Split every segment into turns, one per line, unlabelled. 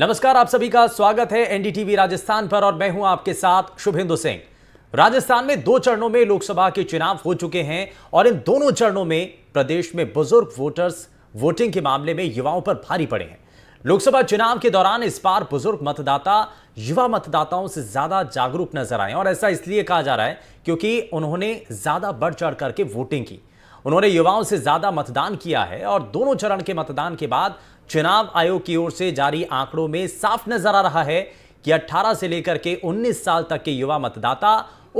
नमस्कार आप सभी का स्वागत है एनडीटीवी राजस्थान पर और मैं हूं आपके साथ शुभेंदु सिंह राजस्थान में दो चरणों में लोकसभा के चुनाव हो चुके हैं और इन दोनों चरणों में प्रदेश में बुजुर्ग वोटर्स वोटिंग के मामले में युवाओं पर भारी पड़े हैं लोकसभा चुनाव के दौरान इस बार बुजुर्ग मतदाता युवा मतदाताओं से ज्यादा जागरूक नजर आए और ऐसा इसलिए कहा जा रहा है क्योंकि उन्होंने ज्यादा बढ़ चढ़ करके वोटिंग की उन्होंने युवाओं से ज्यादा मतदान किया है और दोनों चरण के मतदान के बाद चुनाव आयोग की ओर से जारी आंकड़ों में साफ नजर आ रहा है कि 18 से लेकर के 19 साल तक के युवा मतदाता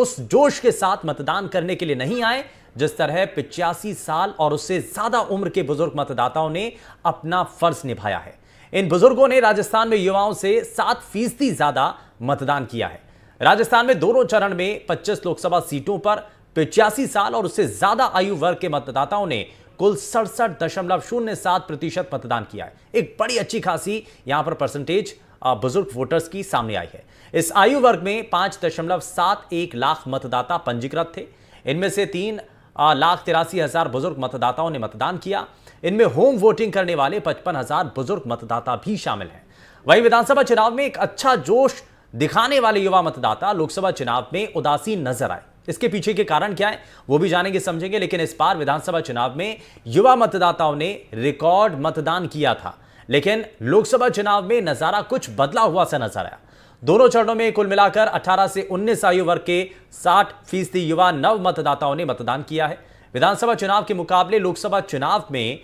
उस जोश के साथ मतदान करने के लिए नहीं आए जिस तरह पिचासी साल और उससे ज्यादा उम्र के बुजुर्ग मतदाताओं ने अपना फर्ज निभाया है इन बुजुर्गों ने राजस्थान में युवाओं से सात फीसदी ज्यादा मतदान किया है राजस्थान में दोनों चरण में 25 लोकसभा सीटों पर पिचासी साल और उससे ज्यादा आयु वर्ग के मतदाताओं ने कुल सड़सठ दशमलव शून्य सात प्रतिशत मतदान किया है एक बड़ी अच्छी खासी यहां पर परसेंटेज बुजुर्ग वोटर्स की सामने आई है इस आयु वर्ग में पांच दशमलव सात एक लाख मतदाता पंजीकृत थे इनमें से तीन लाख तिरासी हजार बुजुर्ग मतदाताओं ने मतदान किया इनमें होम वोटिंग करने वाले पचपन हजार बुजुर्ग मतदाता भी शामिल हैं वहीं विधानसभा चुनाव में एक अच्छा जोश दिखाने वाले युवा मतदाता लोकसभा चुनाव में उदासीन नजर आए इसके पीछे के कारण क्या है वो भी जानेंगे समझेंगे लेकिन इस बार विधानसभा चुनाव में युवा मतदाताओं ने रिकॉर्ड मतदान किया था लेकिन लोकसभा चुनाव में नजारा कुछ बदला हुआ सा नजर आया दोनों चरणों में कुल मिलाकर 18 से 19 आयु वर्ग के 60 फीसदी युवा नव मतदाताओं ने मतदान किया है विधानसभा चुनाव के मुकाबले लोकसभा चुनाव में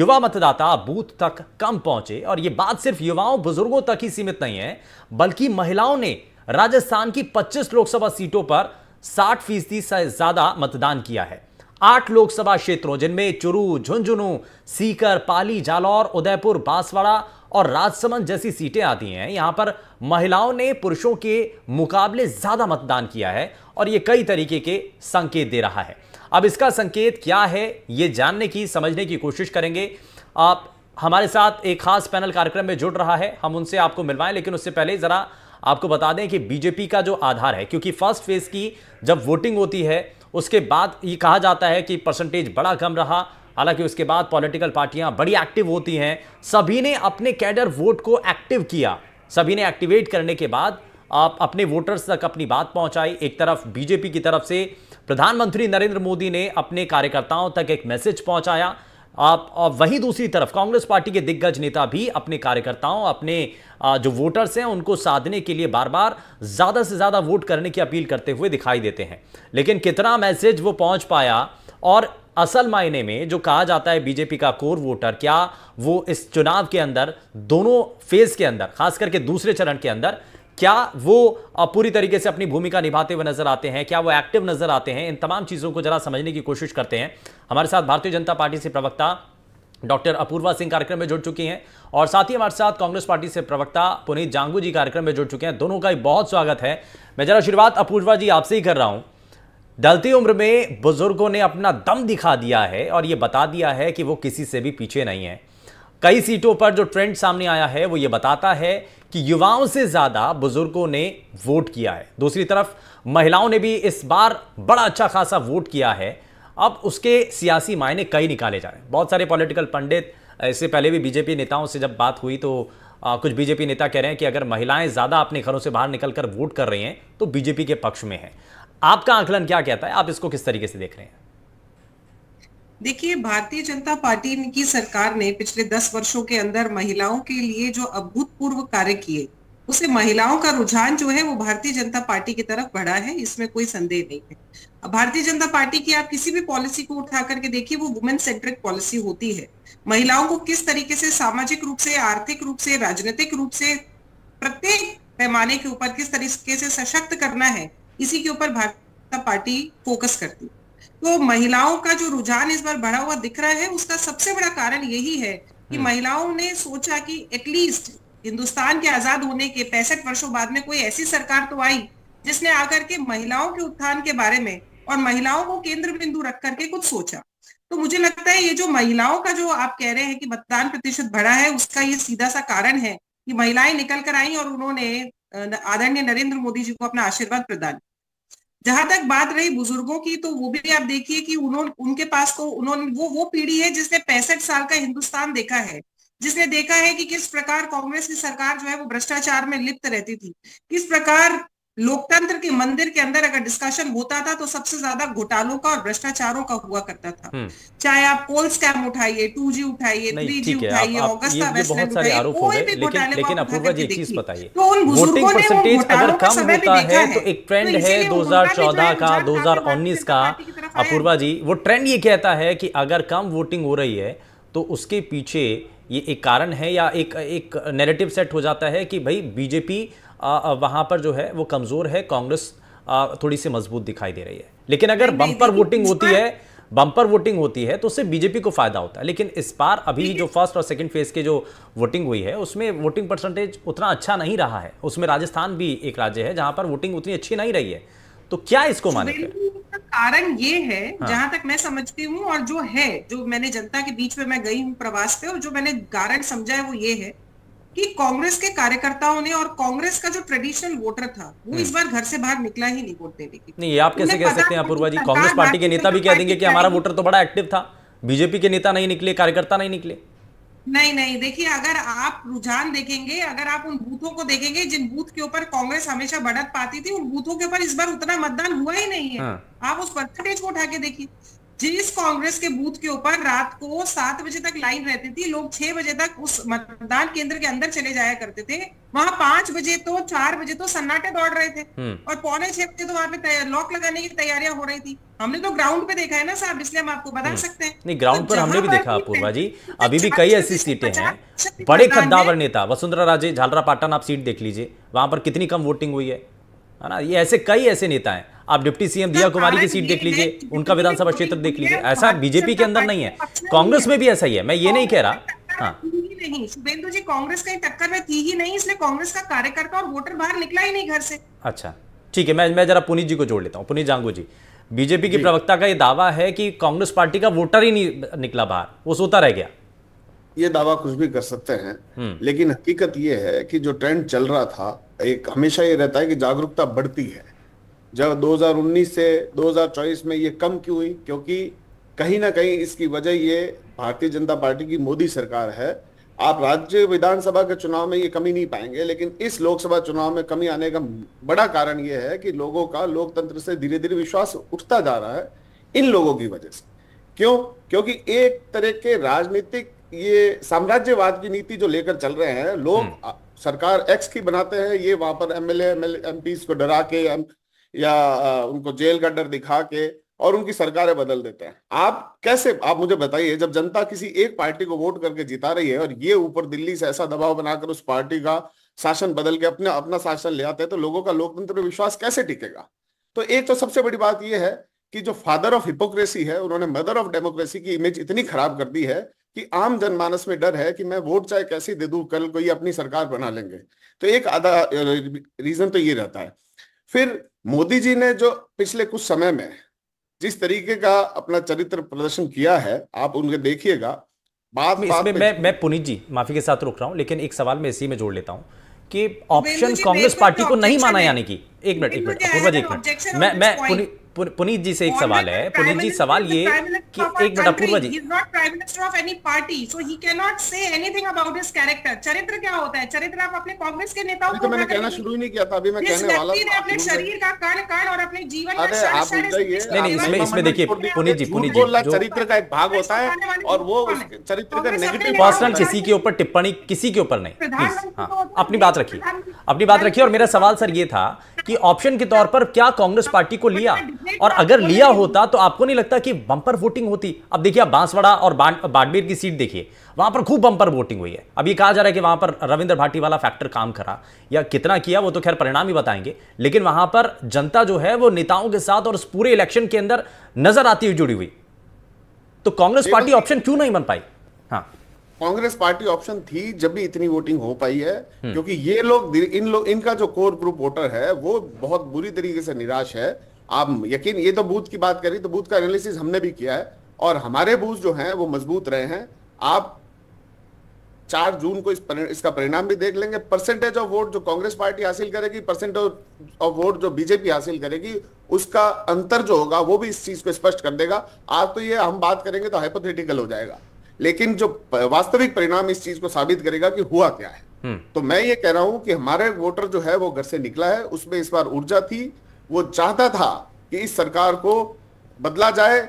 युवा मतदाता बूथ तक कम पहुंचे और यह बात सिर्फ युवाओं बुजुर्गों तक ही सीमित नहीं है बल्कि महिलाओं ने राजस्थान की 25 लोकसभा सीटों पर साठ फीसदी से ज्यादा मतदान किया है आठ लोकसभा क्षेत्रों जिनमें चुरू झुंझुनू सीकर पाली जालौर उदयपुर बांसवाड़ा और राजसमंद जैसी सीटें आती हैं यहां पर महिलाओं ने पुरुषों के मुकाबले ज्यादा मतदान किया है और ये कई तरीके के संकेत दे रहा है अब इसका संकेत क्या है ये जानने की समझने की कोशिश करेंगे आप हमारे साथ एक खास पैनल कार्यक्रम में जुड़ रहा है हम उनसे आपको मिलवाएं लेकिन उससे पहले जरा आपको बता दें कि बीजेपी का जो आधार है क्योंकि फर्स्ट फेज की जब वोटिंग होती है उसके बाद ये कहा जाता है कि परसेंटेज बड़ा कम रहा हालांकि उसके बाद पॉलिटिकल पार्टियां बड़ी एक्टिव होती हैं सभी ने अपने कैडर वोट को एक्टिव किया सभी ने एक्टिवेट करने के बाद आप अपने वोटर्स तक अपनी बात पहुंचाई एक तरफ बीजेपी की तरफ से प्रधानमंत्री नरेंद्र मोदी ने अपने कार्यकर्ताओं तक एक मैसेज पहुंचाया आप वहीं दूसरी तरफ कांग्रेस पार्टी के दिग्गज नेता भी अपने कार्यकर्ताओं अपने जो वोटर्स हैं उनको साधने के लिए बार बार ज़्यादा से ज़्यादा वोट करने की अपील करते हुए दिखाई देते हैं लेकिन कितना मैसेज वो पहुंच पाया और असल मायने में जो कहा जाता है बीजेपी का कोर वोटर क्या वो इस चुनाव के अंदर दोनों फेज के अंदर खास करके दूसरे चरण के अंदर क्या वो पूरी तरीके से अपनी भूमिका निभाते हुए नजर आते हैं क्या वो एक्टिव नजर आते हैं इन तमाम चीज़ों को जरा समझने की कोशिश करते हैं हमारे साथ भारतीय जनता पार्टी से प्रवक्ता डॉक्टर अपूर्वा सिंह कार्यक्रम में जुड़ चुकी हैं और साथ ही हमारे साथ कांग्रेस पार्टी से प्रवक्ता पुनीत जांगू जी कार्यक्रम में जुड़ चुके हैं दोनों का ही बहुत स्वागत है मैं जरा शुरुआत अपूर्वा जी आपसे ही कर रहा हूं डलती उम्र में बुजुर्गों ने अपना दम दिखा दिया है और ये बता दिया है कि वो किसी से भी पीछे नहीं है कई सीटों पर जो ट्रेंड सामने आया है वो ये बताता है कि युवाओं से ज़्यादा बुजुर्गों ने वोट किया है दूसरी तरफ महिलाओं ने भी इस बार बड़ा अच्छा खासा वोट किया है अब उसके सियासी मायने कई निकाले जा रहे हैं बहुत सारे पॉलिटिकल पंडित इससे पहले भी बीजेपी नेताओं से जब बात हुई तो आ, कुछ बीजेपी नेता कह रहे हैं कि अगर महिलाएं ज़्यादा अपने घरों से बाहर निकलकर वोट कर रही हैं तो बीजेपी के पक्ष में है आपका आंकलन क्या कहता है आप इसको किस तरीके से देख रहे हैं
देखिए भारतीय जनता पार्टी की सरकार ने पिछले दस वर्षों के अंदर महिलाओं के लिए जो अभूतपूर्व कार्य किए उसे महिलाओं का रुझान जो है वो भारतीय जनता पार्टी की तरफ बढ़ा है इसमें कोई संदेह नहीं है भारतीय जनता पार्टी की आप किसी भी पॉलिसी को उठा करके देखिए वो वुमेन सेंट्रिक पॉलिसी होती है महिलाओं को किस तरीके से सामाजिक रूप से आर्थिक रूप से राजनीतिक रूप से प्रत्येक पैमाने के ऊपर किस तरीके से सशक्त करना है इसी के ऊपर भारतीय जनता पार्टी फोकस करती है तो महिलाओं का जो रुझान इस बार बढ़ा हुआ दिख रहा है उसका सबसे बड़ा कारण यही है कि हम्म। महिलाओं ने सोचा कि एटलीस्ट हिंदुस्तान के आजाद होने के पैंसठ वर्षों बाद में कोई ऐसी सरकार तो आई जिसने आकर के महिलाओं के उत्थान के बारे में और महिलाओं को केंद्र बिंदु रख करके कुछ सोचा तो मुझे लगता है ये जो महिलाओं का जो आप कह रहे हैं कि मतदान प्रतिशत बढ़ा है उसका ये सीधा सा कारण है कि महिलाएं निकल कर आई और उन्होंने आदरणीय नरेंद्र मोदी जी को अपना आशीर्वाद प्रदान जहां तक बात रही बुजुर्गों की तो वो भी आप देखिए कि उन्होंने उनके पास को उन्होंने वो वो पीढ़ी है जिसने पैंसठ साल का हिंदुस्तान देखा है जिसने देखा है कि किस प्रकार कांग्रेस की सरकार जो है वो भ्रष्टाचार में लिप्त रहती थी किस प्रकार लोकतंत्र के मंदिर के अंदर अगर डिस्कशन होता था तो सबसे ज्यादा घोटालों का और भ्रष्टाचारों का हुआ करता था हम्म। चाहे आप कोल स्कैम उठाइए टू जी उठाइए थ्री जी उठाइए ऑगस्टा वेस्टलैंड उठाइए कोई भी घोटाले लेकिन अपूर्वा जी एक चीज
बताइए तो उन अगर कम होता है तो एक ट्रेंड तो है 2014 का 2019 का अपूर्वा जी वो ट्रेंड ये कहता है कि अगर कम वोटिंग हो रही है तो उसके पीछे ये एक कारण है या एक एक नेगेटिव सेट हो जाता है कि भाई बीजेपी वहाँ पर जो है वो कमज़ोर है कांग्रेस थोड़ी सी मजबूत दिखाई दे रही है लेकिन अगर बम्पर वोटिंग होती है बम्पर वोटिंग होती है तो उससे बीजेपी को फायदा होता है लेकिन इस बार अभी जो फर्स्ट और सेकंड फेज के जो वोटिंग हुई है उसमें वोटिंग परसेंटेज उतना अच्छा नहीं रहा है उसमें राजस्थान भी एक राज्य है जहां पर वोटिंग उतनी अच्छी नहीं रही है तो क्या इसको माने
कारण ये है हाँ। जहां तक मैं समझती हूँ और जो है जो मैंने जनता के बीच में मैं गई हूँ प्रवास पे और जो मैंने कारण समझा है वो ये है कि कांग्रेस के कार्यकर्ताओं ने और कांग्रेस का जो ट्रेडिशनल वोटर था वो हम्म। इस बार घर से बाहर निकला ही नहीं वोट देने के नहीं आप कैसे कह सकते हैं अपूर्वा जी कांग्रेस पार्टी के नेता भी कह देंगे कि हमारा
वोटर तो बड़ा एक्टिव था बीजेपी के नेता नहीं निकले कार्यकर्ता नहीं निकले
नहीं नहीं देखिए अगर आप रुझान देखेंगे अगर आप उन बूथों को देखेंगे जिन बूथ के ऊपर कांग्रेस हमेशा बढ़त पाती थी उन बूथों के ऊपर इस बार उतना मतदान हुआ ही नहीं है हाँ। आप उस परसेंटेज को उठा के देखिए जिस कांग्रेस के बूथ के ऊपर रात को सात बजे तक लाइन रहती थी लोग छह बजे तक उस मतदान केंद्र के अंदर चले जाया करते थे वहां पांच बजे तो चार बजे तो सन्नाटे दौड़ रहे थे हम्म। और पौने छह बजे तो वहां पे लॉक लगाने की तैयारियां हो रही थी हमने तो ग्राउंड पे देखा है ना साहब इसलिए हम आपको बता हम्म। सकते
हैं नहीं ग्राउंड तो पर हमने भी देखा पूर्वा जी अभी भी कई ऐसी सीटें हैं बड़े कद्दावर नेता वसुंधरा राजे झालरा पाटन आप सीट देख लीजिए वहां पर कितनी कम वोटिंग हुई है ना ये ऐसे कई ऐसे नेता हैं आप डिप्टी सीएम दिया कुमारी की सीट देख लीजिए उनका विधानसभा क्षेत्र देख लीजिए ऐसा बीजेपी के अंदर नहीं है कांग्रेस में भी ऐसा ही है मैं ये नहीं कह रहा हाँ
नहीं शुभेंदु जी कांग्रेस कहीं टक्कर में थी ही नहीं इसलिए कांग्रेस का कार्यकर्ता और वोटर बाहर निकला ही नहीं घर से
अच्छा ठीक है मैं मैं जरा पुनीत जी को जोड़ लेता हूँ पुनीत जांगू जी बीजेपी की प्रवक्ता का ये दावा है कि कांग्रेस पार्टी का वोटर ही नहीं निकला बाहर वो सोता रह गया ये
दावा कुछ भी कर सकते हैं हम्म। लेकिन हकीकत ये है कि जो ट्रेंड चल रहा था एक हमेशा ये रहता है कि जागरूकता बढ़ती है जब 2019 से 2024 में ये कम क्यों हुई क्योंकि कहीं ना कहीं इसकी वजह ये भारतीय जनता पार्टी की मोदी सरकार है आप राज्य विधानसभा के चुनाव में ये कमी नहीं पाएंगे लेकिन इस लोकसभा चुनाव में कमी आने का बड़ा कारण ये है कि लोगों का लोकतंत्र से धीरे धीरे विश्वास उठता जा रहा है इन लोगों की वजह से क्यों क्योंकि एक तरह के राजनीतिक ये साम्राज्यवाद की नीति जो लेकर चल रहे हैं लोग हम्म। सरकार एक्स की बनाते हैं ये वहां पर एमएलए एमएलए एमपीज को डरा के या उनको जेल का डर दिखा के और उनकी सरकारें बदल देते हैं आप कैसे आप मुझे बताइए जब जनता किसी एक पार्टी को वोट करके जिता रही है और ये ऊपर दिल्ली से ऐसा दबाव बनाकर उस पार्टी का शासन बदल के अपने अपना शासन ले आते हैं तो लोगों का लोकतंत्र में विश्वास कैसे टिकेगा तो एक तो सबसे बड़ी बात यह है कि जो फादर ऑफ हिपोक्रेसी है उन्होंने मदर ऑफ डेमोक्रेसी की इमेज इतनी खराब कर दी है कि आम जनमानस में डर है कि मैं वोट चाहे कैसे दे दू कल कोई अपनी सरकार बना लेंगे तो एक आधा रीजन तो ये रहता है फिर मोदी जी ने जो पिछले कुछ समय में जिस तरीके का अपना चरित्र प्रदर्शन किया है आप उनके देखिएगा में इसमें मैं
मैं पुनीत जी माफी के साथ रुक रहा हूं लेकिन एक सवाल मैं इसी में जोड़ लेता हूं कि ऑप्शन कांग्रेस तो पार्टी को नहीं माना यानी कि एक मिनट एक मिनट एक मिनट मैं मैं पुनीत जी से एक सवाल है पुनीत जी सवाल ये कि एक minute Apoorva ji is
not prime minister of any party so he can not say anything about his character चरित्र क्या होता है चरित्र आप अपने कांग्रेस के नेताओं तो को मैंने कहना शुरू
ही नहीं किया था अभी मैं कहने वाला हूं अपने शरीर
का कण कण और अपने जीवन का क्षण
नहीं नहीं इसमें इसमें देखिए पुनीत जी पुनीत जी जो चरित्र का एक भाग होता है और वो चरित्र का नेगेटिव पर्सनल किसी
के ऊपर टिप्पणी किसी के ऊपर नहीं प्लीज हां अपनी बात रखिए अपनी बात रखिए और मेरा सवाल सर ये था कि ऑप्शन के तौर पर क्या कांग्रेस तो पार्टी को तो लिया और तो अगर लिया होता तो आपको नहीं लगता कि बंपर वोटिंग होती अब देखिए आप बांसवाड़ा और बाड़मेर की सीट देखिए वहां पर खूब बंपर वोटिंग हुई है अब ये कहा जा रहा है कि वहां पर रविंद्र भाटी वाला फैक्टर काम करा या कितना किया वो तो खैर परिणाम ही बताएंगे लेकिन वहां पर जनता जो है वो नेताओं के साथ और पूरे इलेक्शन के अंदर नजर आती हुई जुड़ी हुई तो कांग्रेस पार्टी ऑप्शन क्यों नहीं बन पाई हाँ
कांग्रेस पार्टी ऑप्शन थी जब भी इतनी वोटिंग हो पाई है हम्म। क्योंकि ये लोग इन लोग इनका जो कोर ग्रुप वोटर है वो बहुत बुरी तरीके से निराश है आप यकीन ये तो बूथ की बात करें तो बूथ का एनालिसिस हमने भी किया है और हमारे बूथ जो हैं वो मजबूत रहे हैं आप चार जून को इस इसका परिणाम भी देख लेंगे परसेंटेज ऑफ वोट जो कांग्रेस पार्टी हासिल करेगी परसेंटेज ऑफ वोट जो बीजेपी हासिल करेगी उसका अंतर जो होगा वो भी इस चीज को स्पष्ट कर देगा आज तो ये हम बात करेंगे तो हाइपोथेटिकल हो जाएगा लेकिन जो वास्तविक परिणाम इस चीज को साबित करेगा कि हुआ क्या है हम्म। तो मैं ये कह रहा हूं कि हमारे वोटर जो है वो घर से निकला है उसमें इस बार ऊर्जा थी वो चाहता था कि इस सरकार को बदला जाए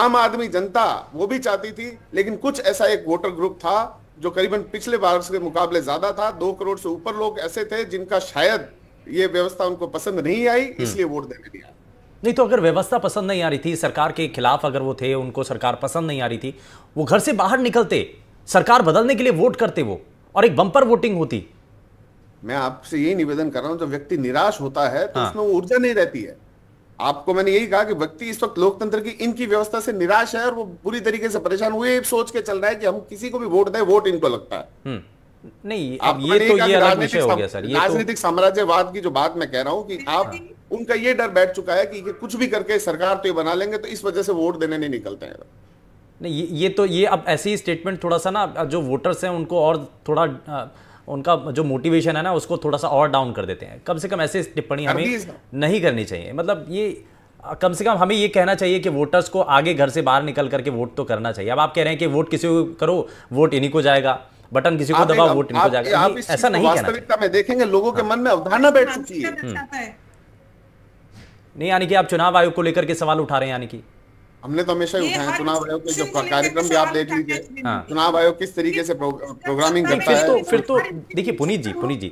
आम आदमी जनता वो भी चाहती थी लेकिन कुछ ऐसा एक वोटर ग्रुप था जो करीबन पिछले बार के मुकाबले ज्यादा था दो करोड़ से ऊपर लोग ऐसे थे जिनका शायद ये व्यवस्था उनको पसंद नहीं आई हम्म। इसलिए वोट देने दिया
नहीं तो अगर व्यवस्था पसंद नहीं आ रही थी सरकार के खिलाफ अगर वो थे उनको सरकार पसंद नहीं आ रही थी वो घर से बाहर निकलते सरकार बदलने के लिए वोट करते वो और एक बम्पर वोटिंग होती
मैं आपसे यही निवेदन कर रहा हूं जब व्यक्ति निराश होता है तो हाँ। उसमें ऊर्जा नहीं रहती है आपको मैंने यही कहा कि व्यक्ति इस वक्त लोकतंत्र की इनकी व्यवस्था से निराश है और वो बुरी तरीके से परेशान हुए सोच के चल रहा है कि हम किसी को भी वोट दें वोट इनको लगता है
हम्म। नहीं आप ये तो ये तो- राजनीतिक
साम्राज्यवाद की जो बात मैं कह रहा हूँ कि आप उनका ये डर बैठ चुका है कि ये कुछ भी करके सरकार तो ये बना लेंगे तो इस वजह से वोट देने नहीं निकलते हैं
नहीं ये, ये तो ये अब ऐसी स्टेटमेंट थोड़ा सा ना जो वोटर्स हैं उनको और थोड़ा उनका जो मोटिवेशन है ना उसको थोड़ा सा और डाउन कर देते हैं कम से कम ऐसी टिप्पणी हमें नहीं करनी चाहिए मतलब ये कम से कम हमें ये कहना चाहिए कि वोटर्स को आगे घर से बाहर निकल करके वोट तो करना चाहिए अब आप कह रहे हैं कि वोट किसी को करो वोट इन्हीं को जाएगा बटन किसी को दबाओ वोट इन्हीं को जाएगा ऐसा नहीं वास्तविकता
में देखेंगे लोगों के हाँ। मन में अवधारणा बैठ हाँ, चुकी है
नहीं यानी कि आप चुनाव आयोग को लेकर के सवाल उठा रहे हैं यानी कि
हमने तो हमेशा ही उठाया चुनाव आयोग के जो कार्यक्रम भी आप देख लीजिए चुनाव आयोग किस तरीके से प्रोग्रामिंग करता है तो फिर तो
देखिए पुनीत जी पुनीत जी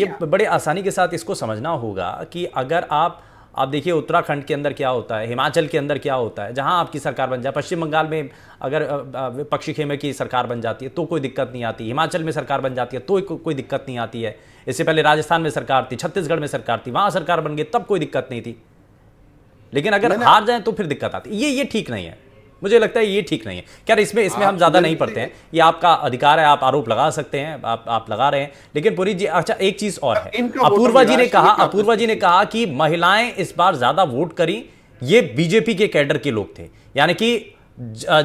ये बड़े आसानी के साथ इसको समझना होगा कि अगर आप आप देखिए उत्तराखंड के अंदर क्या होता है हिमाचल के अंदर क्या होता है जहां आपकी सरकार बन जाए पश्चिम बंगाल में अगर विपक्षी खेमे की सरकार बन जाती है तो कोई दिक्कत नहीं आती हिमाचल में सरकार बन जाती है तो कोई दिक्कत नहीं आती है इससे पहले राजस्थान में सरकार थी छत्तीसगढ़ में सरकार थी वहां सरकार बन गई तब कोई दिक्कत नहीं थी लेकिन अगर हार जाए तो फिर दिक्कत आती ये ये ठीक नहीं है मुझे लगता है ये ठीक नहीं है क्या इसमें इसमें हम ज़्यादा नहीं पढ़ते हैं ये आपका अधिकार है आप आरोप लगा सकते हैं आप आप लगा रहे हैं लेकिन पुरी जी अच्छा एक चीज़ और है अपूर्वा जी ने कहा अपूर्वा जी ने कहा कि महिलाएं इस बार ज़्यादा वोट करी ये बीजेपी के कैडर के लोग थे यानी कि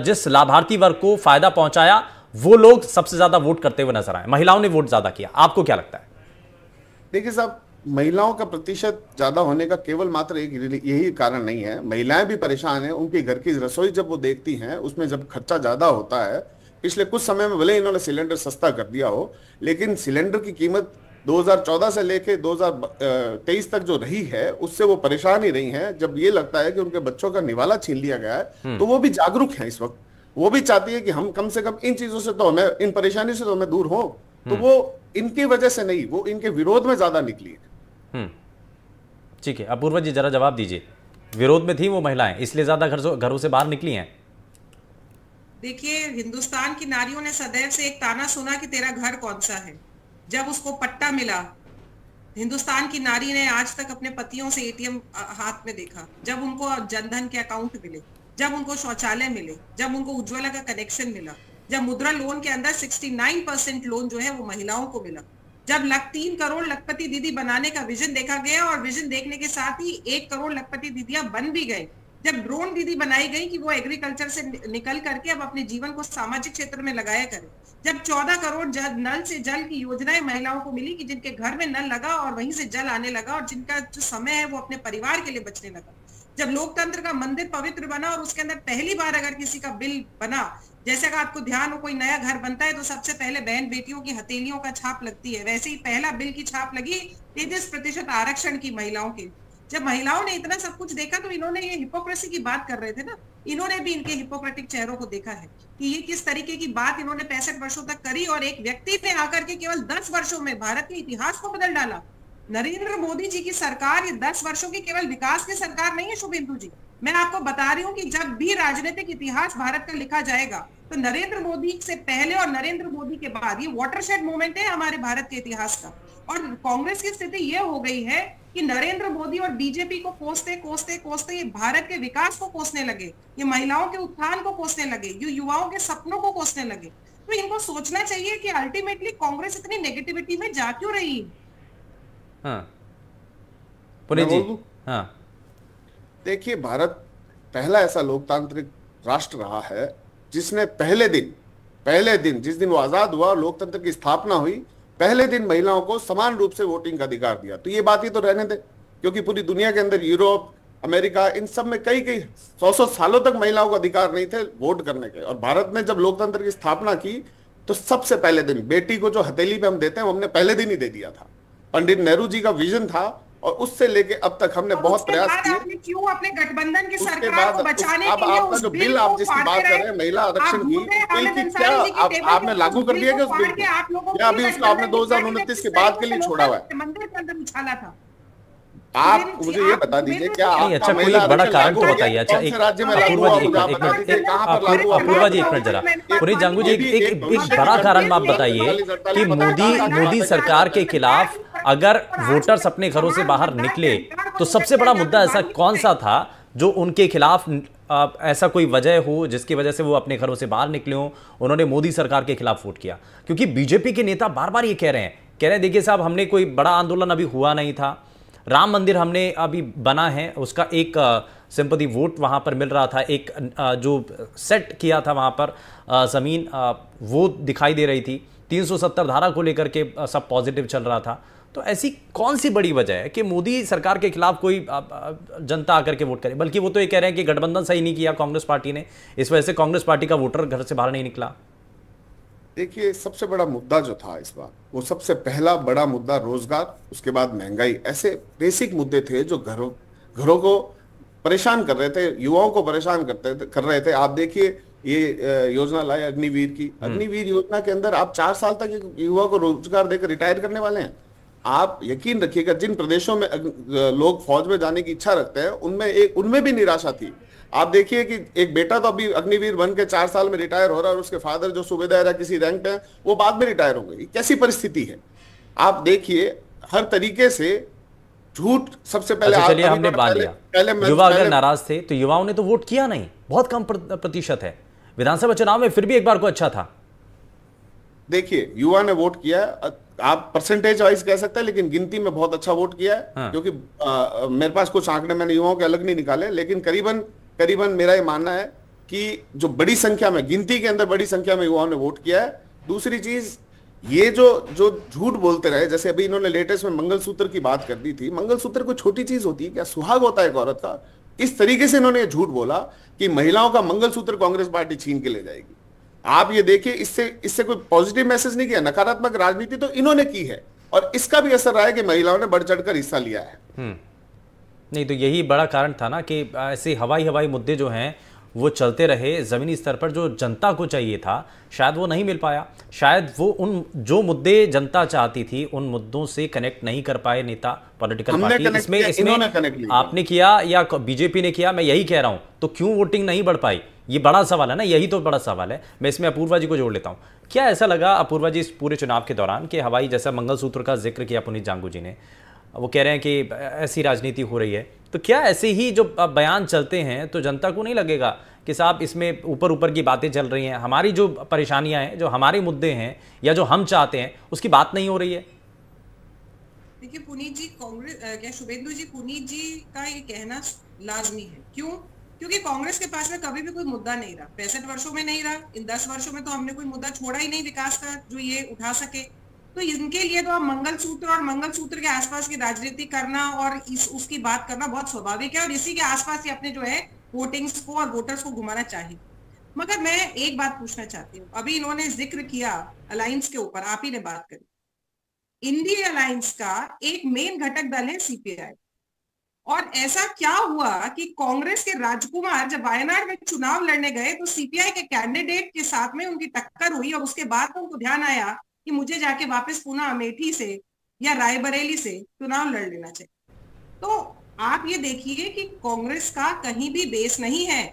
जिस लाभार्थी वर्ग को फायदा पहुंचाया वो लोग सबसे ज्यादा वोट करते हुए नजर आए महिलाओं ने वोट ज्यादा किया आपको क्या लगता है
देखिए साहब महिलाओं का प्रतिशत ज्यादा होने का केवल मात्र एक यही कारण नहीं है महिलाएं भी परेशान हैं उनकी घर की रसोई जब वो देखती हैं उसमें जब खर्चा ज्यादा होता है पिछले कुछ समय में भले इन्होंने सिलेंडर सस्ता कर दिया हो लेकिन सिलेंडर की कीमत 2014 से लेके 2023 तक जो रही है उससे वो परेशान ही रही हैं जब ये लगता है कि उनके बच्चों का निवाला छीन लिया गया है हम्म। तो वो भी जागरूक हैं इस वक्त वो भी चाहती है कि हम कम से कम इन चीजों से तो हमें इन परेशानियों से तो हमें दूर हो तो हम्म। वो इनकी वजह से नहीं वो इनके विरोध में ज्यादा निकली है
हम्म। ठीक है अपूर्व जी जरा जवाब दीजिए विरोध में थी वो महिलाएं इसलिए ज्यादा घर घरों से बाहर निकली हैं
देखिए हिंदुस्तान की नारियों ने सदैव से एक ताना सुना कि तेरा घर कौन सा है जब उसको पट्टा मिला हिंदुस्तान की नारी ने आज तक अपने पतियों से एटीएम हाथ में देखा जब उनको जनधन के अकाउंट मिले जब उनको शौचालय मिले जब उनको उज्ज्वला का कनेक्शन मिला जब मुद्रा लोन के अंदर 69 परसेंट लोन जो है वो महिलाओं को मिला जब लग तीन करोड़ लखपति दीदी बनाने का विजन देखा गया और विजन देखने के साथ ही एक करोड़ लखपति दीदियां बन भी गए जब ड्रोन दीदी बनाई गई कि वो एग्रीकल्चर से निकल करके अब अपने जीवन को सामाजिक क्षेत्र में लगाया करें जब 14 करोड़ जल नल से जल की योजनाएं महिलाओं को मिली कि जिनके घर में नल लगा और वहीं से जल आने लगा और जिनका जो समय है वो अपने परिवार के लिए बचने लगा जब लोकतंत्र का मंदिर पवित्र बना और उसके अंदर पहली बार अगर किसी का बिल बना जैसे अगर आपको ध्यान हो कोई नया घर बनता है तो सबसे पहले बहन बेटियों की हथेलियों का छाप लगती है वैसे ही पहला बिल की छाप लगी तेतीस प्रतिशत आरक्षण की महिलाओं के जब महिलाओं ने इतना सब कुछ देखा तो इन्होंने ये हिपोक्रेसी की बात कर रहे थे ना इन्होंने भी इनके हिपोक्रेटिक चेहरों को देखा है कि ये किस तरीके की बात इन्होंने पैंसठ वर्षों तक करी और एक व्यक्ति ने आकर के केवल दस वर्षों में भारत के इतिहास को बदल डाला नरेंद्र मोदी जी की सरकार ये दस वर्षों की केवल विकास की सरकार नहीं है शुभेंदु जी मैं आपको बता रही हूँ कि जब भी राजनीतिक इतिहास भारत का लिखा जाएगा तो नरेंद्र मोदी से पहले और नरेंद्र मोदी के बाद ये वाटरशेड मोमेंट है हमारे भारत के इतिहास का और कांग्रेस की स्थिति यह हो गई है कि नरेंद्र मोदी और बीजेपी को कोसते कोसते कोसते ये भारत के विकास को कोसने लगे ये महिलाओं के उत्थान को कोसने लगे ये युवाओं के सपनों को कोसने लगे तो इनको सोचना चाहिए कि अल्टीमेटली कांग्रेस इतनी नेगेटिविटी में जा क्यों रही
हाँ जी हाँ
देखिए भारत पहला ऐसा लोकतांत्रिक राष्ट्र रहा है जिसने पहले दिन पहले दिन जिस दिन वो आज़ाद हुआ लोकतंत्र की स्थापना हुई पहले दिन महिलाओं को समान रूप से वोटिंग का अधिकार दिया तो ये बात ही तो रहने दे क्योंकि पूरी दुनिया के अंदर यूरोप अमेरिका इन सब में कई कई सौ सौ सालों तक महिलाओं को अधिकार नहीं थे वोट करने के और भारत ने जब लोकतंत्र की स्थापना की तो सबसे पहले दिन बेटी को जो हथेली पे हम देते हैं हमने पहले दिन ही दे दिया था पंडित नेहरू जी का विजन था और उससे लेके अब तक हमने बहुत प्रयास
किए क्यों अपने गठबंधन की सरकार को बचाने के लिए अब आपका जो बिल आप जिसकी बात कर रहे हैं महिला आरक्षण की बिल की क्या आपने लागू कर दिया उस बिल को क्या अभी उसको आपने दो हजार उनतीस के बाद के लिए छोड़ा हुआ है
आप मुझे ये बता दीजिए क्या नहीं, अच्छा कोई बड़ा कारण अच्छा, तो बताइए अच्छा एक अपूर्वा जी एक मिनट एक मिनट अपूर्वा जी एक मिनट जरा पुनीत जंगू जी एक एक बड़ा कारण आप बताइए
कि मोदी मोदी सरकार के खिलाफ अगर वोटर्स अपने घरों से बाहर निकले तो सबसे बड़ा मुद्दा ऐसा कौन सा था जो उनके खिलाफ ऐसा कोई वजह हो जिसकी वजह से वो अपने घरों से बाहर निकले हों उन्होंने मोदी सरकार के खिलाफ वोट किया क्योंकि बीजेपी के नेता बार बार ये कह रहे हैं कह रहे हैं देखिए साहब हमने कोई बड़ा आंदोलन अभी हुआ नहीं था राम मंदिर हमने अभी बना है उसका एक सिंपति वोट वहाँ पर मिल रहा था एक जो सेट किया था वहाँ पर ज़मीन वो दिखाई दे रही थी 370 धारा को लेकर के सब पॉजिटिव चल रहा था तो ऐसी कौन सी बड़ी वजह है कि मोदी सरकार के खिलाफ कोई जनता आकर के वोट करे बल्कि वो तो ये कह रहे हैं कि गठबंधन सही नहीं किया कांग्रेस पार्टी ने इस वजह से कांग्रेस पार्टी का वोटर घर से बाहर नहीं निकला
देखिए सबसे बड़ा मुद्दा जो था इस बार वो सबसे पहला बड़ा मुद्दा रोजगार उसके बाद महंगाई ऐसे बेसिक मुद्दे थे जो घरों घरों को परेशान कर रहे थे युवाओं को परेशान करते कर रहे थे आप देखिए ये योजना लाए अग्निवीर की हम्म। अग्निवीर योजना के अंदर आप चार साल तक युवा को रोजगार देकर रिटायर करने वाले हैं आप यकीन रखिएगा जिन प्रदेशों में लोग फौज में जाने की इच्छा रखते हैं उनमें एक उनमें भी निराशा थी आप देखिए कि एक बेटा तो अभी अग्निवीर बन के चार साल में रिटायर हो रहा है और उसके फादर जो सूबेदार है किसी रैंक पे वो बाद में रिटायर हो गई कैसी परिस्थिति है आप देखिए हर तरीके से झूठ सबसे पहले अच्छा, चलिए हमने बात लिया पहले युवा अगर
नाराज थे तो युवाओं ने तो वोट किया नहीं बहुत कम प्रतिशत है विधानसभा चुनाव में फिर भी एक बार को अच्छा था
देखिए युवा ने वोट किया आप परसेंटेज वाइज कह सकते हैं लेकिन गिनती में बहुत अच्छा वोट किया है हाँ। क्योंकि आ, मेरे पास कुछ आंकड़े मैंने युवाओं के अलग नहीं निकाले लेकिन करीबन करीबन मेरा ये मानना है कि जो बड़ी संख्या में गिनती के अंदर बड़ी संख्या में युवाओं ने वोट किया है दूसरी चीज ये जो जो झूठ बोलते रहे जैसे अभी इन्होंने लेटेस्ट में मंगलसूत्र की बात कर दी थी मंगलसूत्र कोई छोटी चीज होती है क्या सुहाग होता है एक औरत का इस तरीके से इन्होंने झूठ बोला कि महिलाओं का मंगलसूत्र कांग्रेस पार्टी छीन के ले जाएगी आप ये देखिए इससे इससे कोई पॉजिटिव मैसेज नहीं किया नकारात्मक राजनीति तो इन्होंने की है और इसका भी असर रहा है कि महिलाओं ने बढ़ चढ़कर हिस्सा लिया है
हम्म। नहीं तो यही बड़ा कारण था ना कि ऐसे हवाई हवाई मुद्दे जो हैं वो चलते रहे ज़मीनी स्तर पर जो जनता को चाहिए था शायद वो नहीं मिल पाया शायद वो उन जो मुद्दे जनता चाहती थी उन मुद्दों से कनेक्ट नहीं कर पाए नेता पॉलिटिकल पार्टी इसमें इसमें आपने किया या बीजेपी ने किया मैं यही कह रहा हूं तो क्यों वोटिंग नहीं बढ़ पाई ये बड़ा सवाल है ना यही तो बड़ा सवाल है मैं इसमें अपूर्वा जी को जोड़ लेता हूँ क्या ऐसा लगा अपूर्वा जी इस पूरे चुनाव के दौरान कि हवाई जैसा मंगलसूत्र का जिक्र किया पुनीत जांगू जी ने वो कह रहे हैं कि ऐसी राजनीति हो रही है तो क्या ऐसे ही जो बयान चलते हैं तो जनता को नहीं लगेगा कि साहब इसमें ऊपर ऊपर की बातें चल रही हैं हमारी जो परेशानियां हैं जो हमारे मुद्दे हैं या जो हम चाहते हैं उसकी बात नहीं हो रही है
देखिए पुनीत जी कांग्रेस क्या शुभेंदु जी पुनीत जी का ये कहना लाजमी है क्यों क्योंकि कांग्रेस के पास में कभी भी कोई मुद्दा नहीं रहा पैंसठ वर्षों में नहीं रहा इन दस वर्षों में तो हमने कोई मुद्दा छोड़ा ही नहीं विकास का जो ये उठा सके तो इनके लिए तो आप मंगलसूत्र और मंगलसूत्र के आसपास की राजनीति करना और इस उसकी बात करना बहुत स्वाभाविक है और इसी के आसपास ही अपने जो है वोटिंग्स को और वोटर्स को घुमाना चाहिए मगर मैं एक बात पूछना चाहती हूँ अभी इन्होंने जिक्र किया अलायंस के ऊपर आप ही ने बात करी इंडिया अलायंस का एक मेन घटक दल है सीपीआई और ऐसा क्या हुआ कि कांग्रेस के राजकुमार जब वायनाड में चुनाव लड़ने गए तो सीपीआई के कैंडिडेट के साथ में उनकी टक्कर हुई और उसके बाद उनको ध्यान आया कि मुझे जाके वापस पुनः अमेठी से या रायबरेली से चुनाव लड़ लेना चाहिए तो आप ये देखिए कि कांग्रेस का कहीं भी बेस नहीं है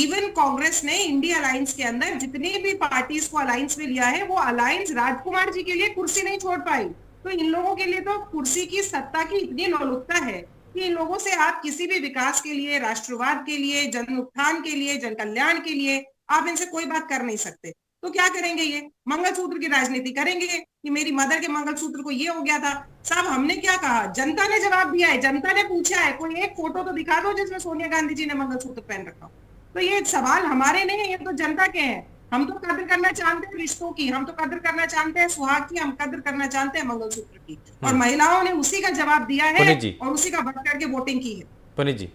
इवन कांग्रेस ने इंडिया अलायंस के अंदर जितनी भी पार्टीज को अलायंस में लिया है वो अलायंस राजकुमार जी के लिए कुर्सी नहीं छोड़ पाई तो इन लोगों के लिए तो कुर्सी की सत्ता की इतनी नौलुकता है कि लोगों से आप किसी भी विकास के लिए राष्ट्रवाद के लिए जन उत्थान के लिए जन कल्याण के लिए आप इनसे कोई बात कर नहीं सकते तो क्या करेंगे ये मंगलसूत्र की राजनीति करेंगे कि मेरी मदर के मंगलसूत्र को ये हो गया था साहब हमने क्या कहा जनता ने जवाब दिया है जनता ने पूछा है कोई एक फोटो तो दिखा दो जिसमें सोनिया गांधी जी ने मंगलसूत्र पहन रखा तो ये सवाल हमारे नहीं है ये तो जनता के हैं हम तो कदर करना चाहते हैं रिश्तों की हम तो कदर करना चाहते हैं सुहाग की हम कदर करना चाहते हैं मंगलसूत्र की हम्म। और महिलाओं ने उसी का जवाब दिया है और उसी का बढ़ करके वोटिंग की है
पनी जी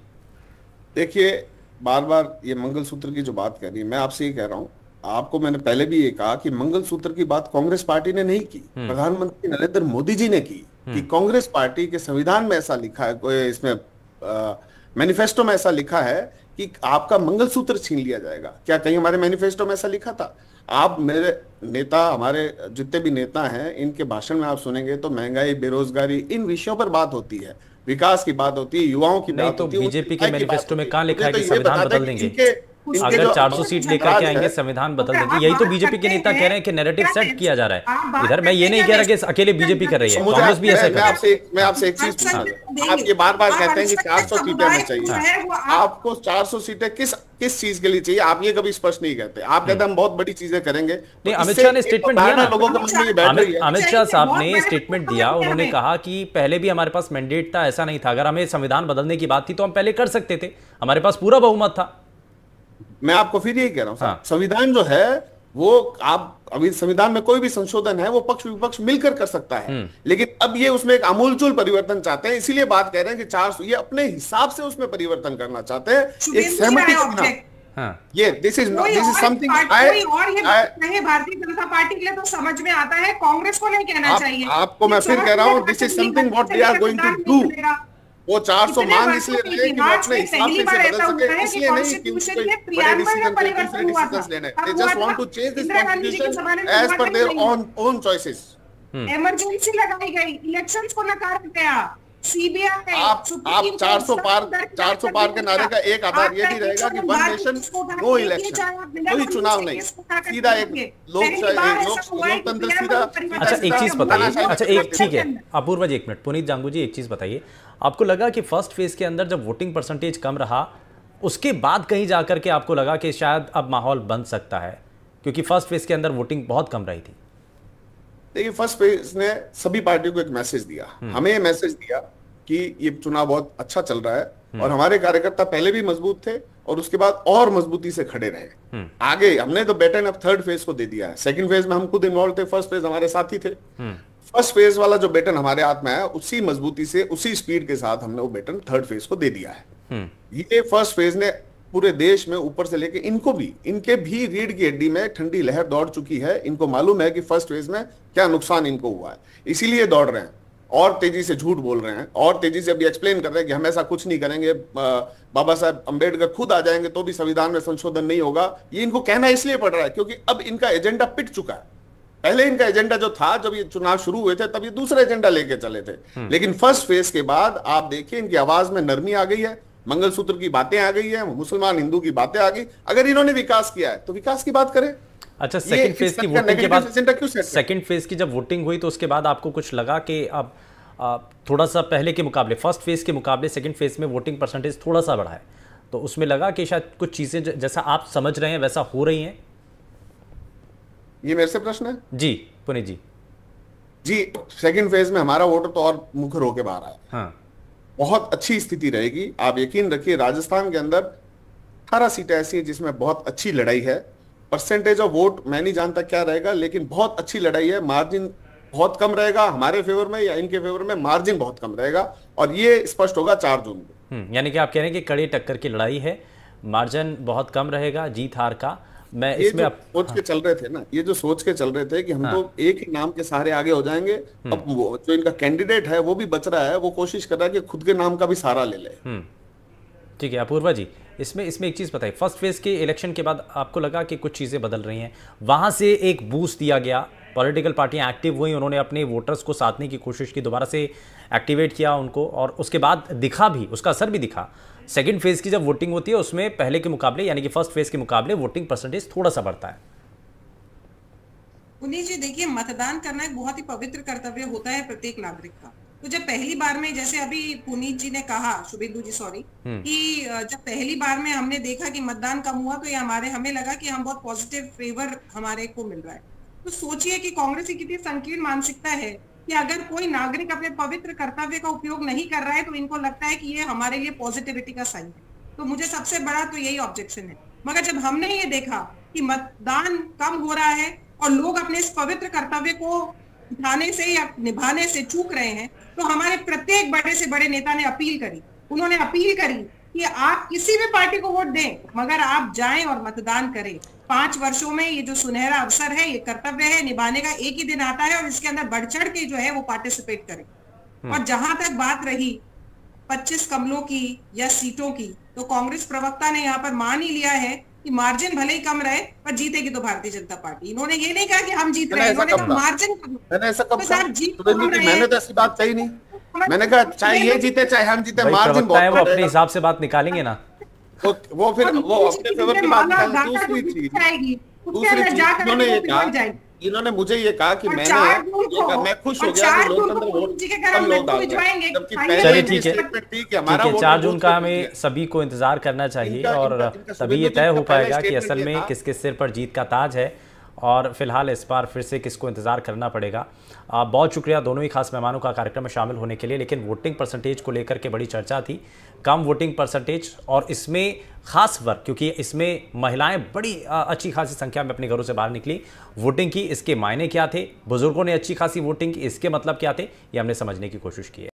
देखिए बार बार ये मंगलसूत्र की जो बात कर रही है मैं आपसे ये कह रहा हूँ आपको मैंने पहले भी ये कहा कि मंगलसूत्र की बात कांग्रेस पार्टी ने नहीं की हम्म। प्रधानमंत्री नरेंद्र मोदी जी ने की हम्म। कि कांग्रेस पार्टी के संविधान में ऐसा लिखा है इसमें मैनिफेस्टो में ऐसा लिखा है कि आपका मंगलसूत्र छीन लिया जाएगा क्या कहीं हमारे मैनिफेस्टो में ऐसा लिखा था आप मेरे नेता हमारे जितने भी नेता हैं इनके भाषण में आप सुनेंगे तो महंगाई बेरोजगारी इन विषयों पर बात होती है विकास की बात
होती है युवाओं की बात तो होती है बीजेपी के मैनिफेस्टो में कहा लिखा है तो कि संविधान बदल देंगे अगर 400 तो- सीट अच्छा, तो लेकर के आएंगे संविधान बदल देंगे हाँ, यही तो हाँ, बीजेपी के नेता कह रहे हैं कि नेरेटिव सेट किया जा रहा है हाँ, इधर मैं ये नहीं कह रहा कि अकेले बीजेपी कर रही है कांग्रेस भी ऐसा कर
है मैं आपसे एक चीज आप ये बार बार कहते हैं कि 400 सीटें हमें चाहिए आपको 400 सीटें किस किस चीज के लिए चाहिए आप ये कभी स्पष्ट नहीं कहते आप कहते हम बहुत बड़ी चीजें करेंगे तो अमित शाह ने स्टेटमेंट दिया लोगों के मन में बैठ अमित शाह साहब ने स्टेटमेंट दिया
उन्होंने कहा कि पहले भी हमारे पास मैंडेट था ऐसा नहीं था अगर हमें संविधान बदलने की बात थी तो हम पहले कर सकते थे हमारे पास पूरा बहुमत था मैं आपको
फिर यही कह रहा हूँ हाँ। संविधान जो है वो आप अभी संविधान में कोई भी संशोधन है वो पक्ष विपक्ष मिलकर कर सकता है हम्म। लेकिन अब ये उसमें एक अमूलचूल परिवर्तन चाहते हैं इसीलिए बात कह रहे हैं कि चार ये अपने हिसाब से उसमें परिवर्तन करना चाहते हैं एक सहमति हाँ। ये this is not this is something I नहीं
भारतीय जनता पार्टी के लिए तो समझ में आता है कांग्रेस को नहीं कहना चाहिए आपको मैं फिर कह रहा हूँ this is something what they are going to do
वो सौ मांग इसलिए
इमरजेंसी hmm. लगाई गई इलेक्शंस को नकार दिया सीबीआई आप
आप 400 पार 400 पार के नारे का एक आधार ये भी रहेगा कि वन नेशन नो
इलेक्शन कोई चुनाव नहीं सीधा एक लोकतंत्र सीधा अच्छा एक चीज बताइए अच्छा एक ठीक है
अपूर्वज एक मिनट पुनीत जांगू जी एक चीज बताइए आपको लगा कि फर्स्ट फेज़ के अंदर जब वोटिंग परसेंटेज कम रहा उसके बाद कहीं जा कर के आपको लगा कि शायद अब माहौल बन सकता है क्योंकि फर्स्ट फेज़ के अंदर वोटिंग बहुत कम रही थी देखिए
फर्स्ट फेज ने सभी पार्टियों को एक मैसेज दिया हम्म। हमें ये मैसेज दिया कि ये चुनाव बहुत अच्छा चल रहा है हम्म। और हमारे कार्यकर्ता पहले भी मजबूत थे और उसके बाद और मजबूती से खड़े रहे हम्म। आगे हमने तो बैटन अब थर्ड फेज को दे दिया है सेकंड फेज में हम खुद इन्वॉल्व थे फर्स्ट फेज हमारे साथ ही थे फर्स्ट फेज वाला जो बेटन हमारे हाथ में आया उसी मजबूती से उसी स्पीड के साथ हमने वो बेटन थर्ड फेज को दे दिया है हम्म। ये फर्स्ट फेज ने पूरे देश में ऊपर से लेके इनको भी इनके भी रीढ़ की हड्डी में ठंडी लहर दौड़ चुकी है इनको मालूम है कि फर्स्ट फेज में क्या नुकसान इनको हुआ है इसीलिए दौड़ रहे हैं और तेजी से झूठ बोल रहे हैं और तेजी से अभी एक्सप्लेन कर रहे हैं कि हम ऐसा कुछ नहीं करेंगे बाबा साहब अंबेडकर खुद आ जाएंगे तो भी संविधान में संशोधन नहीं होगा ये इनको कहना इसलिए पड़ रहा है क्योंकि अब इनका एजेंडा पिट चुका है पहले इनका एजेंडा जो था जब ये चुनाव शुरू हुए थे तब ये दूसरा एजेंडा लेके चले थे हम्म। लेकिन फर्स्ट फेज के बाद आप देखिए इनकी आवाज में नरमी आ गई है मंगलसूत्र की बातें आ गई है मुसलमान हिंदू की बातें आ गई अगर इन्होंने विकास किया है तो विकास की बात करें
अच्छा सेकंड फेज की वोटिंग के बाद सेकंड फेज की जब वोटिंग हुई तो उसके बाद आपको कुछ लगा कि अब थोड़ा सा पहले के मुकाबले फर्स्ट फेज के मुकाबले सेकंड फेज में वोटिंग परसेंटेज थोड़ा सा बढ़ा है तो उसमें लगा कि शायद कुछ चीज़ें जैसा आप समझ रहे हैं वैसा हो रही हैं
ये मेरे से प्रश्न है जी पुनीत जी जी सेकंड फेज में हमारा वोटर तो और मुखर होकर बाहर आया हाँ। बहुत अच्छी स्थिति रहेगी आप यकीन रखिए राजस्थान के अंदर अठारह सीटें ऐसी हैं जिसमें बहुत अच्छी लड़ाई है परसेंटेज ऑफ वोट मैं नहीं जानता क्या रहेगा लेकिन बहुत अच्छी लड़ाई है मार्जिन बहुत कम रहेगा हमारे फेवर में या इनके फेवर में मार्जिन बहुत कम रहेगा और ये स्पष्ट होगा चार
जून को हम्म, यानी कि आप कह रहे हैं कि कड़ी टक्कर की लड़ाई है मार्जिन बहुत कम रहेगा जीत हार का मैं ये इसमें आप सोच के हाँ।
चल रहे थे ना ये जो सोच के चल रहे थे कि हम हाँ। तो एक ही नाम के सहारे आगे हो जाएंगे हम्म। अब वो जो इनका कैंडिडेट है वो भी बच रहा है वो कोशिश कर रहा है कि खुद के नाम का भी सहारा
ले ले हम्म। ठीक है अपूर्वा जी इसमें इसमें एक चीज़ बताइए फर्स्ट फेज के इलेक्शन के बाद आपको लगा कि कुछ चीज़ें बदल रही हैं वहां से एक बूस्ट दिया गया पॉलिटिकल पार्टियां एक्टिव हुई उन्होंने अपने वोटर्स को साधने की कोशिश की दोबारा से एक्टिवेट किया उनको और उसके बाद दिखा भी उसका असर भी दिखा सेकेंड फेज़ की जब वोटिंग होती है उसमें पहले के मुकाबले यानी कि फर्स्ट फेज़ के मुकाबले वोटिंग परसेंटेज थोड़ा सा बढ़ता है
पुनीत जी देखिए मतदान करना एक बहुत ही पवित्र कर्तव्य होता है प्रत्येक नागरिक का तो जब पहली बार में जैसे अभी पुनीत जी ने कहा शुभेंदु जी सॉरी हम्म। कि जब पहली बार में हमने देखा कि मतदान कम हुआ तो ये हमारे हमें लगा कि हम बहुत पॉजिटिव फेवर हमारे को मिल रहा है तो सोचिए कि कांग्रेस की कितनी संकीर्ण मानसिकता है कि अगर कोई नागरिक अपने पवित्र कर्तव्य का उपयोग नहीं कर रहा है तो इनको लगता है कि ये हमारे लिए पॉजिटिविटी का साइन है तो मुझे सबसे बड़ा तो यही ऑब्जेक्शन है मगर जब हमने ये देखा कि मतदान कम हो रहा है और लोग अपने इस पवित्र कर्तव्य को उठाने से या निभाने से चूक रहे हैं तो हमारे प्रत्येक बड़े से बड़े नेता ने अपील करी उन्होंने अपील करी कि आप किसी भी पार्टी को वोट दें मगर आप जाएं और मतदान करें पांच वर्षों में ये जो सुनहरा अवसर है ये कर्तव्य है निभाने का एक ही दिन आता है और इसके अंदर बढ़ चढ़ के जो है वो पार्टिसिपेट करें हम्म। और जहां तक बात रही 25 कमलों की या सीटों की तो कांग्रेस प्रवक्ता ने यहाँ पर मान ही लिया है कि मार्जिन भले ही कम रहे पर जीतेगी तो भारतीय जनता पार्टी इन्होंने ये नहीं कहा कि हम जीत रहे हैं मार्जिन तो कम
मैंने ऐसा मैंने तो ऐसी बात कही नहीं मैंने कहा चाहे ये जीते चाहे हम जीते मार्जिन
बहुत है वो अपने हिसाब से बात निकालेंगे ना वो तो वो फिर वो अपने फेवर
की बात निकाल दूसरी चीज दूसरी चीज उन्होंने ये कहा
इन्होंने मुझे ये कहा कि मैंने
मैं खुश हो गया लोकतंत्र वोट कम लोग तो जबकि पहले ठीक है हमारा चार जून
का हमें सभी को इंतजार करना चाहिए और तभी ये तय हो पाएगा कि असल में किसके सिर पर जीत का ताज है और फिलहाल इस बार फिर से किसको इंतज़ार करना पड़ेगा बहुत शुक्रिया दोनों ही खास मेहमानों का कार्यक्रम में शामिल होने के लिए लेकिन वोटिंग परसेंटेज को लेकर के बड़ी चर्चा थी कम वोटिंग परसेंटेज और इसमें खास वर्ग क्योंकि इसमें महिलाएं बड़ी अच्छी खासी संख्या में अपने घरों से बाहर निकली वोटिंग की इसके मायने क्या थे बुज़ुर्गों ने अच्छी खासी वोटिंग की इसके मतलब क्या थे ये हमने समझने की कोशिश की है